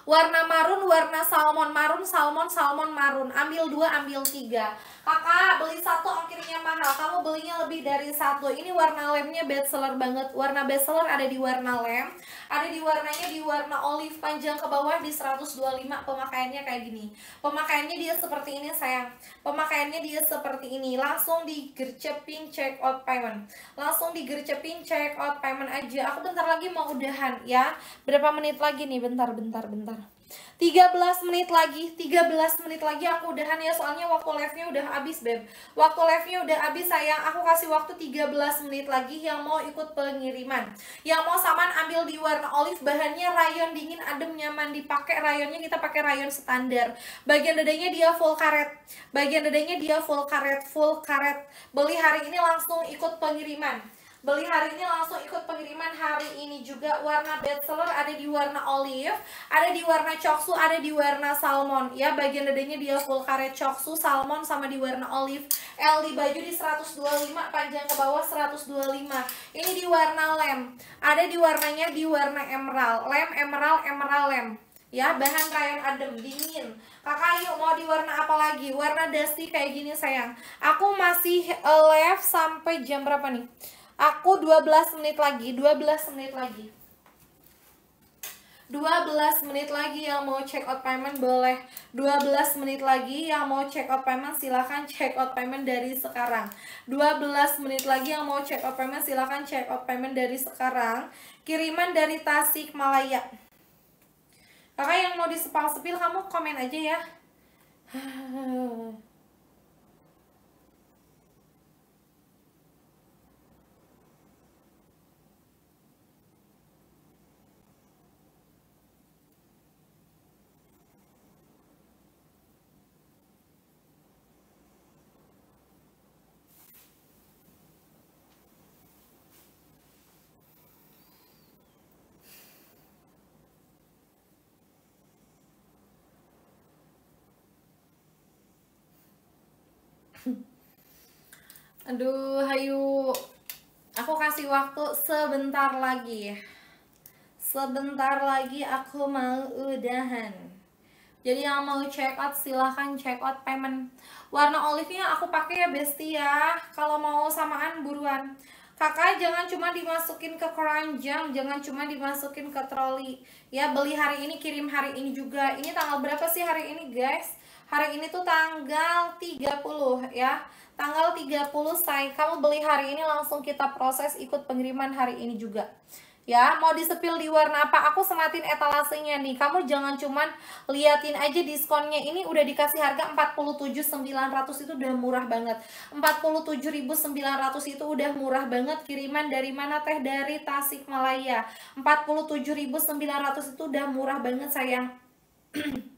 warna marun, warna salmon marun, salmon, salmon marun. Ambil dua, ambil tiga kakak beli satu akhirnya mahal kamu belinya lebih dari satu ini warna lemnya best seller banget warna best seller ada di warna lem ada di warnanya di warna olive panjang ke bawah di 125 pemakaiannya kayak gini pemakaiannya dia seperti ini sayang pemakaiannya dia seperti ini langsung digercepin check out payment langsung digercepin check out payment aja aku bentar lagi mau udahan ya berapa menit lagi nih bentar bentar bentar 13 menit lagi, 13 menit lagi aku udahan ya soalnya waktu live-nya udah habis, Beb. Waktu live-nya udah habis sayang. Aku kasih waktu 13 menit lagi yang mau ikut pengiriman. Yang mau saman ambil di warna olive, bahannya rayon dingin, adem, nyaman dipakai. Rayonnya kita pakai rayon standar. Bagian dadanya dia full karet. Bagian dadanya dia full karet, full karet. Beli hari ini langsung ikut pengiriman. Beli hari ini langsung ikut pengiriman hari ini juga warna bestseller ada di warna olive, ada di warna coksu, ada di warna salmon ya. Bagian dadanya dia full karet coksu, salmon sama di warna olive. L di baju di 125, panjang ke bawah 125. Ini di warna lem. Ada di warnanya di warna emerald. Lem emerald emerald lem ya bahan kain adem dingin kakak yuk mau di warna apa lagi warna dusty kayak gini sayang aku masih eh, left sampai jam berapa nih Aku 12 menit lagi, 12 menit lagi. 12 menit lagi yang mau check out payment boleh 12 menit lagi yang mau check out payment silahkan check out payment dari sekarang 12 menit lagi yang mau check out payment silahkan check out payment dari sekarang kiriman dari Tasik Malaya kakak yang mau di sepal sepil kamu komen aja ya Aduh, hayu. Aku kasih waktu sebentar lagi. Sebentar lagi aku mau udahan. Jadi yang mau check out silahkan check out payment. Warna olive-nya aku pakai ya Besti ya. Kalau mau samaan buruan. Kakak jangan cuma dimasukin ke keranjang, jangan cuma dimasukin ke troli. Ya beli hari ini kirim hari ini juga. Ini tanggal berapa sih hari ini guys? Hari ini tuh tanggal 30 ya Tanggal 30 saya kamu beli hari ini langsung kita proses ikut pengiriman hari ini juga. Ya, mau disepil di warna apa? Aku sematin etalasenya nih. Kamu jangan cuman liatin aja diskonnya. Ini udah dikasih harga 47.900 itu udah murah banget. 47.900 itu udah murah banget kiriman dari mana teh dari tasik Tasikmalaya. 47.900 itu udah murah banget sayang.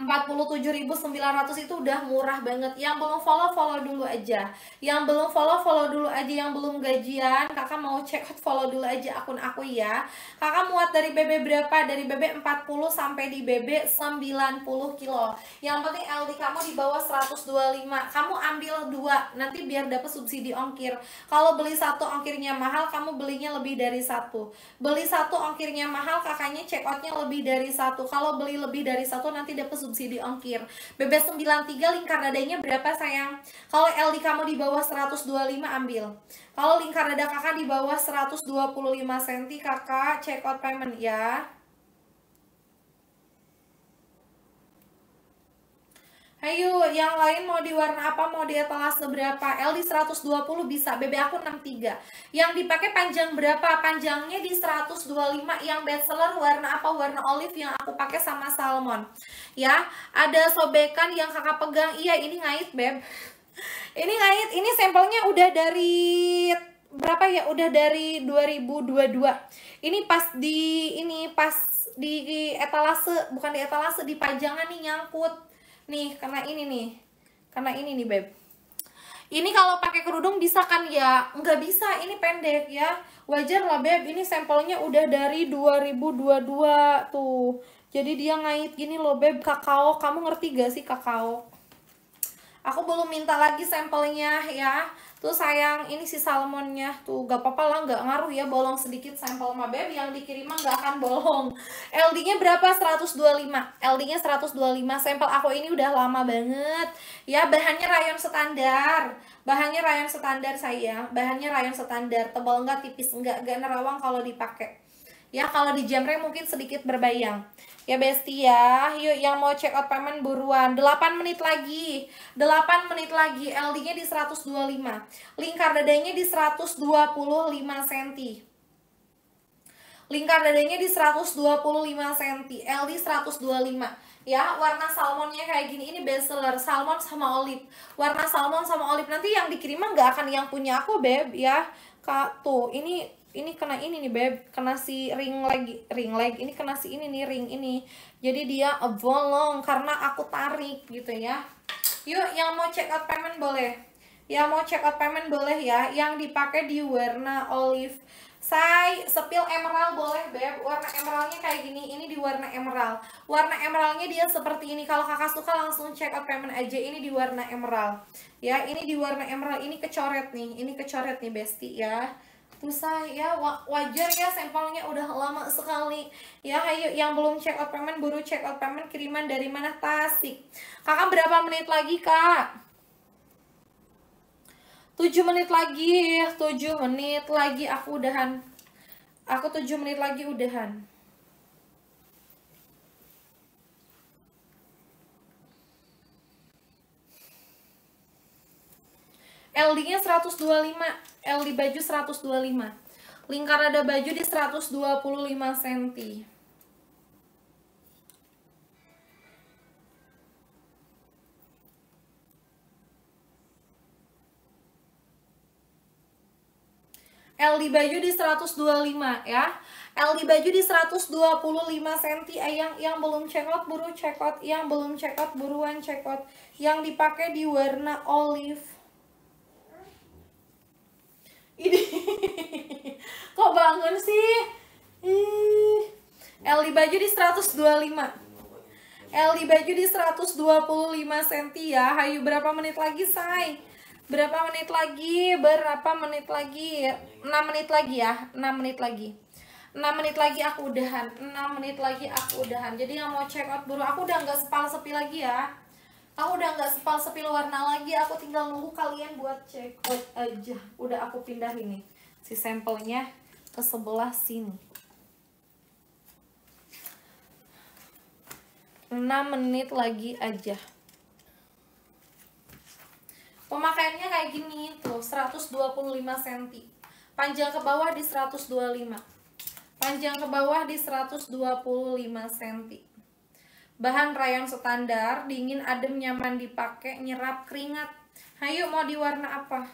47.900 itu udah murah banget. Yang belum follow follow dulu aja. Yang belum follow follow dulu aja. Yang belum gajian, Kakak mau check out follow dulu aja akun aku ya. Kakak muat dari BB berapa? Dari BB 40 sampai di BB 90 kilo. Yang penting LD kamu di bawah 125. Kamu ambil dua nanti biar dapat subsidi ongkir. Kalau beli satu ongkirnya mahal, kamu belinya lebih dari satu. Beli satu ongkirnya mahal, kakaknya check outnya lebih dari satu. Kalau beli lebih dari satu nanti dapat subsidi ongkir. Bebas 93 lingkar dadanya berapa sayang? Kalau LD kamu di bawah 125 ambil. Kalau lingkar dada kakak di bawah 125 cm kakak check out payment ya. Ayo, yang lain mau di warna apa, mau di etalase berapa? L di 120 bisa, BB aku 63. Yang dipakai panjang berapa? Panjangnya di 125, yang seller warna apa? Warna olive yang aku pakai sama salmon. Ya, ada sobekan yang kakak pegang. Iya, ini ngait, Beb. Ini ngait, ini sampelnya udah dari berapa ya? Udah dari 2022. Ini pas di ini pas di etalase, bukan di etalase, di pajangan nih nyangkut Nih, karena ini nih. Karena ini nih, Beb. Ini kalau pakai kerudung bisa kan ya? Nggak bisa, ini pendek ya. Wajar lah, Beb. Ini sampelnya udah dari 2022 tuh. Jadi dia ngait gini loh, Beb. Kakao, kamu ngerti gak sih kakao? Aku belum minta lagi sampelnya ya Tuh sayang, ini si salmonnya Tuh gak apa-apa lah, gak ngaruh ya bolong sedikit sampel sama Beb. Yang dikirim gak akan bolong. LD-nya berapa? 125. LD-nya 125. Sampel aku ini udah lama banget. Ya, bahannya rayon standar. Bahannya rayon standar sayang. Bahannya rayon standar. Tebal enggak, tipis enggak. Gak nerawang kalau dipakai. Ya kalau di jamre mungkin sedikit berbayang. Ya Besti ya, yuk yang mau check out payment buruan. 8 menit lagi, 8 menit lagi. LD-nya di 125, lingkar dadanya di 125 cm. Lingkar dadanya di 125 cm, LD 125 ya warna salmonnya kayak gini ini bestseller salmon sama olive warna salmon sama olive nanti yang dikirim nggak akan yang punya aku beb ya kak tuh ini ini kena ini nih beb kena si ring leg ring leg ini kena si ini nih ring ini jadi dia bolong karena aku tarik gitu ya yuk yang mau check out payment boleh yang mau check out payment boleh ya yang dipakai di warna olive saya sepil emerald boleh beb warna emeraldnya kayak gini ini di warna emerald warna emeraldnya dia seperti ini kalau kakak suka langsung check out payment aja ini di warna emerald ya ini di warna emerald ini kecoret nih ini kecoret nih bestie ya susah ya wajar ya sampelnya udah lama sekali ya ayo yang belum check out payment buru check out payment kiriman dari mana Tasik kakak berapa menit lagi kak 7 menit lagi 7 menit lagi aku udahan aku 7 menit lagi udahan LD-nya 125, LD baju 125. Lingkar ada baju di 125 cm. LD baju di 125 ya. LD baju di 125 cm eh, yang yang belum cekot buru cekot, yang belum cekot buruan cekot. yang dipakai di warna olive ini kok bangun sih Eh, L di baju di 125 L di baju di 125 cm ya Hayu berapa menit lagi say Berapa menit lagi Berapa menit lagi 6 menit lagi ya 6 menit lagi 6 menit lagi aku udahan 6 menit lagi aku udahan Jadi yang mau check out buru Aku udah nggak sepal sepi lagi ya Aku udah nggak sepal sepil warna lagi, aku tinggal nunggu kalian buat check out oh, aja. Udah aku pindah ini, si sampelnya ke sebelah sini. 6 menit lagi aja. Pemakaiannya kayak gini tuh, 125 cm. Panjang ke bawah di 125. Panjang ke bawah di 125 cm. Bahan rayon standar, dingin, adem, nyaman dipakai, nyerap keringat. Hayu mau diwarna apa?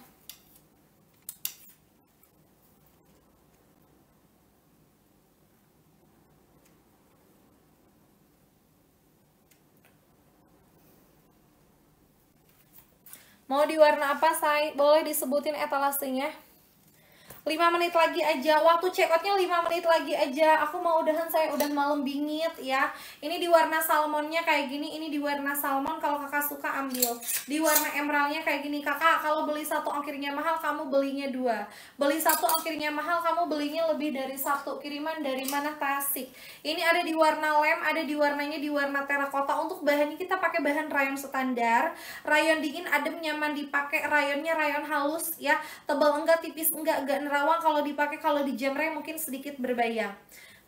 Mau diwarna apa, say? Boleh disebutin etalasenya? 5 menit lagi aja waktu check outnya 5 menit lagi aja aku mau udahan saya udah malam bingit ya ini di warna salmonnya kayak gini ini di warna salmon kalau kakak suka ambil di warna emeraldnya kayak gini kakak kalau beli satu ongkirnya mahal kamu belinya dua beli satu ongkirnya mahal kamu belinya lebih dari satu kiriman dari mana Tasik ini ada di warna lem ada di warnanya di warna terakota untuk bahannya kita pakai bahan rayon standar rayon dingin adem nyaman dipakai rayonnya rayon halus ya tebal enggak tipis enggak enggak rawang kalau dipakai kalau di jamre mungkin sedikit berbayang.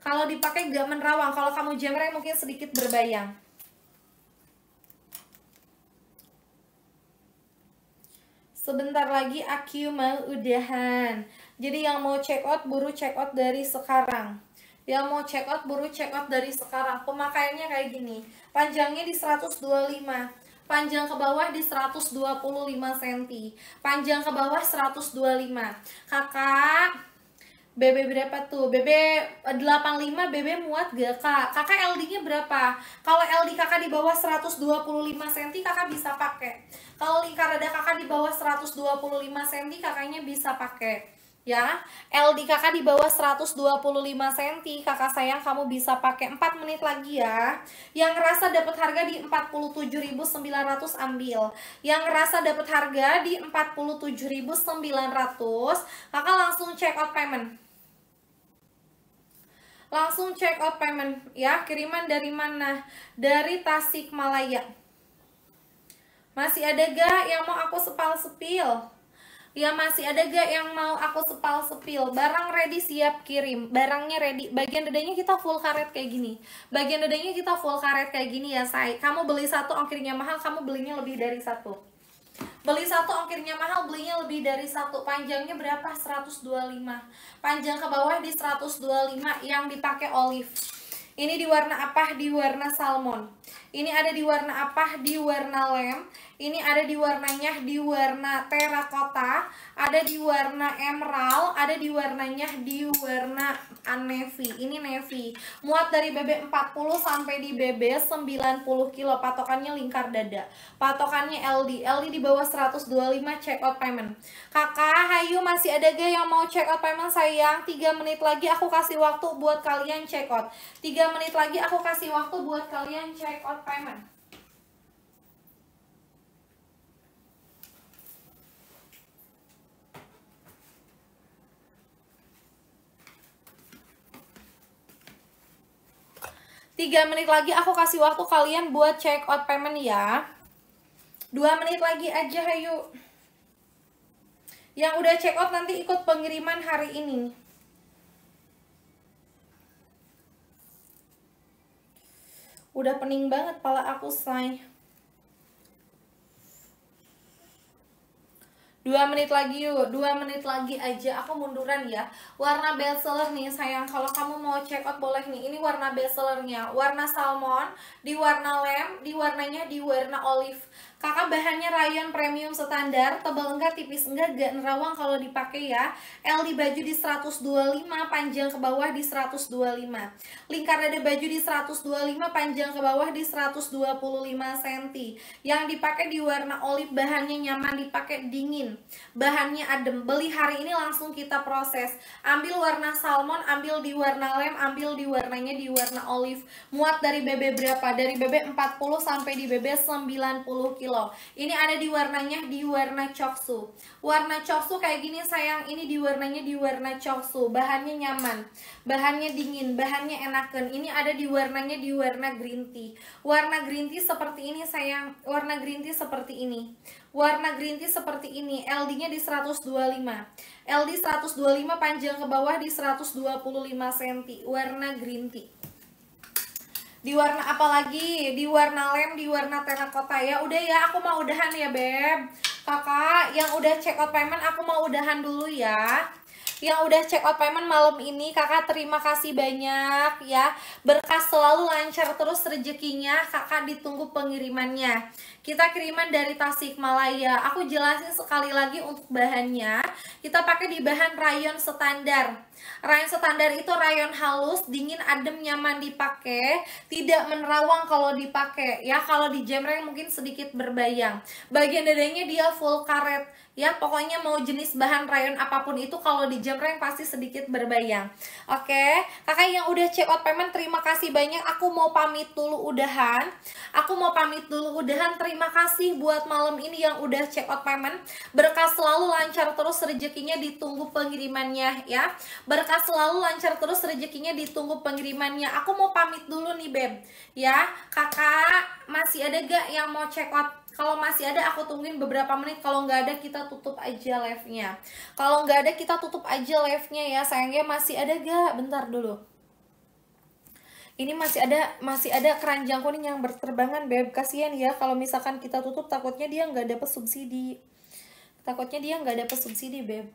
Kalau dipakai gak menerawang, kalau kamu jamre mungkin sedikit berbayang. Sebentar lagi aku mau udahan. Jadi yang mau check out, buru check out dari sekarang. Yang mau check out, buru check out dari sekarang. Pemakaiannya kayak gini. Panjangnya di 125 panjang ke bawah di 125 cm, panjang ke bawah 125. Kakak, BB berapa tuh? BB 85, BB muat gak kak? Kakak LD-nya berapa? Kalau LD kakak di bawah 125 cm kakak bisa pakai. Kalau lingkar ada kakak di bawah 125 cm kakaknya bisa pakai ya. LD kakak di bawah 125 cm. Kakak sayang kamu bisa pakai 4 menit lagi ya. Yang ngerasa dapat harga di 47.900 ambil. Yang ngerasa dapat harga di 47.900, kakak langsung check out payment. Langsung check out payment ya. Kiriman dari mana? Dari Tasik Malaya. Masih ada gak yang mau aku sepal-sepil? Ya masih ada gak yang mau aku sepal sepil Barang ready siap kirim Barangnya ready Bagian dadanya kita full karet kayak gini Bagian dadanya kita full karet kayak gini ya say Kamu beli satu ongkirnya mahal Kamu belinya lebih dari satu Beli satu ongkirnya mahal Belinya lebih dari satu Panjangnya berapa? 125 Panjang ke bawah di 125 Yang dipakai olive Ini di warna apa? Di warna salmon ini ada di warna apa? Di warna lem. Ini ada di warnanya di warna terakota, ada di warna emerald, ada di warnanya di warna navy. Ini navy. Muat dari BB 40 sampai di BB 90 kilo. Patokannya lingkar dada. Patokannya LD. LD di bawah 125 check out payment. Kakak, hayu masih ada gak yang mau check out payment sayang? 3 menit lagi aku kasih waktu buat kalian check out. 3 menit lagi aku kasih waktu buat kalian check out Payment. Tiga menit lagi aku kasih waktu kalian buat check out payment ya. Dua menit lagi aja, hayu Yang udah check out nanti ikut pengiriman hari ini. udah pening banget pala aku say dua menit lagi yuk dua menit lagi aja aku munduran ya warna bestseller nih sayang kalau kamu mau check out boleh nih ini warna bestsellernya warna salmon di warna lem di warnanya di warna olive Kakak bahannya rayon premium standar, tebal enggak, tipis enggak, gak nerawang kalau dipakai ya. L di baju di 125, panjang ke bawah di 125. Lingkar ada baju di 125, panjang ke bawah di 125 cm. Yang dipakai di warna olive, bahannya nyaman dipakai dingin. Bahannya adem. Beli hari ini langsung kita proses. Ambil warna salmon, ambil di warna lem, ambil di warnanya di warna olive. Muat dari BB berapa? Dari BB 40 sampai di BB 90 kg kilo ini ada di warnanya di warna coksu. warna coksu kayak gini sayang ini di warnanya di warna coksu. bahannya nyaman bahannya dingin bahannya enakan ini ada di warnanya di warna green tea warna green tea seperti ini sayang warna green tea seperti ini warna green tea seperti ini LD-nya di 125 LD 125 panjang ke bawah di 125 cm warna green tea di warna apa lagi di warna lem di warna terakota ya udah ya aku mau udahan ya beb kakak yang udah check out payment aku mau udahan dulu ya yang udah check out payment malam ini kakak terima kasih banyak ya berkas selalu lancar terus rezekinya kakak ditunggu pengirimannya kita kiriman dari Tasikmalaya aku jelasin sekali lagi untuk bahannya kita pakai di bahan rayon standar rayon standar itu rayon halus dingin adem nyaman dipakai tidak menerawang kalau dipakai ya kalau di dijemreng mungkin sedikit berbayang bagian dadanya dia full karet ya pokoknya mau jenis bahan rayon apapun itu kalau di jamreng pasti sedikit berbayang oke okay? kakak yang udah check out payment terima kasih banyak aku mau pamit dulu udahan aku mau pamit dulu udahan terima kasih buat malam ini yang udah check out payment berkah selalu lancar terus rezekinya ditunggu pengirimannya ya berkah selalu lancar terus rezekinya ditunggu pengirimannya aku mau pamit dulu nih beb ya kakak masih ada gak yang mau check out kalau masih ada aku tungguin beberapa menit. Kalau nggak ada kita tutup aja live-nya. Kalau nggak ada kita tutup aja live-nya ya. Sayangnya masih ada gak? Bentar dulu. Ini masih ada masih ada keranjang kuning yang berterbangan beb. Kasihan ya kalau misalkan kita tutup takutnya dia nggak ada subsidi. Takutnya dia nggak ada subsidi beb.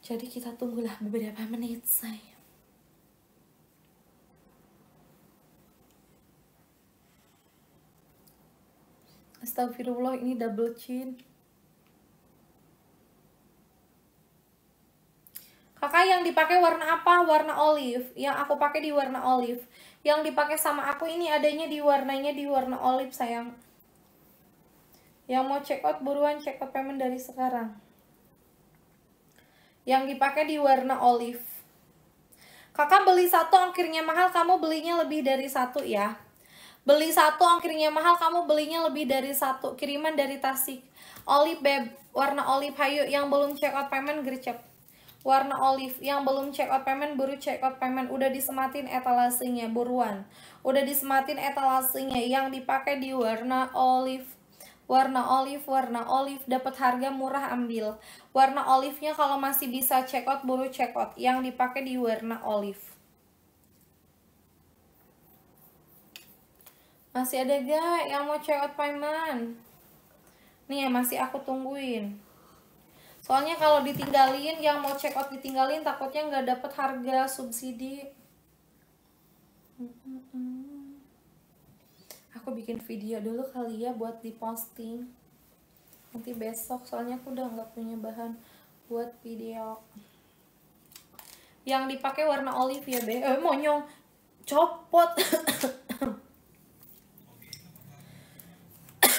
Jadi kita tunggulah beberapa menit saya. Astagfirullah ini double chin. Kakak yang dipakai warna apa? Warna olive. Yang aku pakai di warna olive. Yang dipakai sama aku ini adanya di warnanya di warna olive sayang. Yang mau check out buruan check out payment dari sekarang. Yang dipakai di warna olive. Kakak beli satu ongkirnya mahal, kamu belinya lebih dari satu ya. Beli satu angkirnya mahal, kamu belinya lebih dari satu. Kiriman dari Tasik. Olive beb, warna olive hayu yang belum check out payment gercep. Warna olive yang belum check out payment baru check out payment udah disematin etalasinya, buruan. Udah disematin etalasinya, yang dipakai di warna olive warna olive, warna olive dapat harga murah ambil. Warna olive-nya kalau masih bisa check out baru check out yang dipakai di warna olive. Masih ada gak yang mau check out payment? Nih ya, masih aku tungguin. Soalnya kalau ditinggalin, yang mau check out ditinggalin takutnya nggak dapet harga subsidi. Aku bikin video dulu kali ya buat diposting. Nanti besok soalnya aku udah nggak punya bahan buat video. Yang dipakai warna olive ya, Be. Eh, monyong. Copot.